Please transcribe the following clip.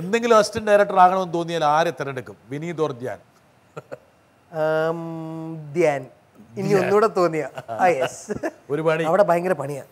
എന്തെങ്കിലും assistant director ആകണമെന്ന് തോന്നിയാൽ ആരെ തിരഞ്ഞെടുക്കും വിനീത് ഓർ ധ്യാൻ ധ്യാൻ ഇനി ഒന്നുകൂടെ തോന്നിയ ഒരു പണി അവിടെ ഭയങ്കര പണിയാ